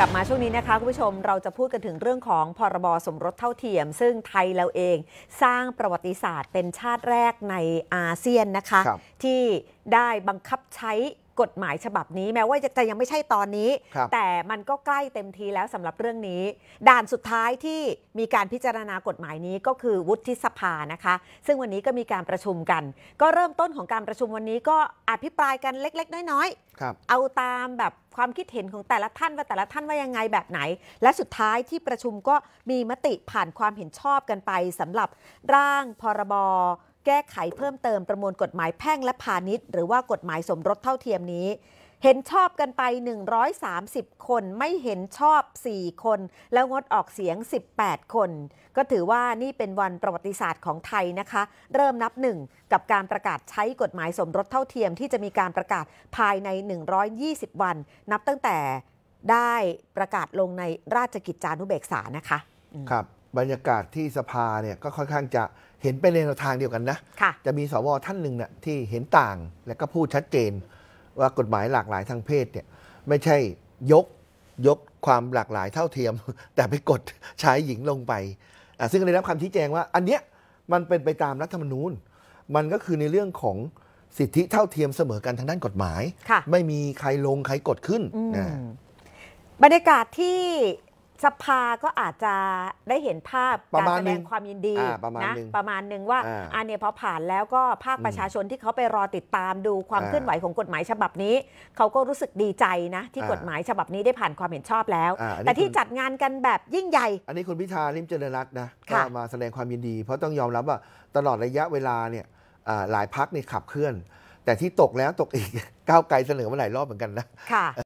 กลับมาช่วงนี้นะคะ คุณผู้ชมเราจะพูดกันถึงเรื่องของพรบสมรสเท่าเทียม ซึ่งไทยเราเองสร้างประวัติศาสตร์เป็นชาติแรกในอาเซียนนะคะ ที่ได้บังคับใช้กฎหมายฉบับนี้แม้ว่าจะยังไม่ใช่ตอนนี้ แต่มันก็ใกล้เต็มทีแล้วสำหรับเรื่องนี้ ด่านสุดท้ายที่มีการพิจารณากฎหมายนี้ก็คือวุฒิสภานะคะ ซึ่งวันนี้ก็มีการประชุมกัน ก็เริ่มต้นของการประชุมวันนี้ก็อภิปรายกันเล็ก ๆ น้อยๆเอาตามแบบความคิดเห็นของแต่ละท่านว่าแต่ละท่านว่ายังไงแบบไหน และสุดท้ายที่ประชุมก็มีมติผ่านความเห็นชอบกันไป สำหรับร่างพรบแก้ไขเพิ่มเติมประมวลกฎหมายแพ่งและพาณิชย์หรือว่ากฎหมายสมรสเท่าเทียมนี้ เห็นชอบกันไป 130 คนไม่เห็นชอบ 4 คน แล้วงดออกเสียง 18 คน ก็ถือว่านี่เป็นวันประวัติศาสตร์ของไทยนะคะ เริ่มนับหนึ่งกับการประกาศใช้กฎหมายสมรสเท่าเทียม ที่จะมีการประกาศภายใน 120 วันนับตั้งแต่ได้ประกาศลงในราชกิจจานุเบกษานะคะ ครับบรรยากาศที่สภาเนี่ยก็ค่อนข้างจะเห็นไปในทางเดียวกันนะะจะมีสวท่านหนึ่งนะ่ยที่เห็นต่างและก็พูดชัดเจนว่ากฎหมายหลากหลายทางเพศเนี่ยไม่ใช่ยกยกความหลากหลายเท่าเทียม แต่ไปกดชายหญิงลงไปซึ่งได้รับคำชี้แจงว่าอันเนี้ย มันเป็นไปตามรัฐธรรมนูญ มันก็คือในเรื่องของสิทธิเท่าเทียมเสมอกันทางด้านกฎหมาย ไม่มีใครลง ใครกดขึ้น บรรยากาศที่สภาก็อาจจะได้เห็นภาพการแสดงความยินดีนะประมาณหนึ่งว่าอันเนี่ยพอผ่านแล้วก็ภาคประชาชนที่เขาไปรอติดตามดูความเคลื่อนไหวของกฎหมายฉบับนี้เขาก็รู้สึกดีใจนะ ที่กฎหมายฉบับนี้ได้ผ่านความเห็นชอบแล้ว แต่ที่จัดงานกันแบบยิ่งใหญ่อันนี้คุณพิธาลิมเจริญรัตน์นะก็มาแสดงความยินดีเพราะต้องยอมรับว่าตลอดระยะเวลาเนี่ยหลายพักนี่ขับเคลื่อน แต่ที่ตกแล้วตกอีกก้าวไกลเสนอมาหลายรอบเหมือนกันนะ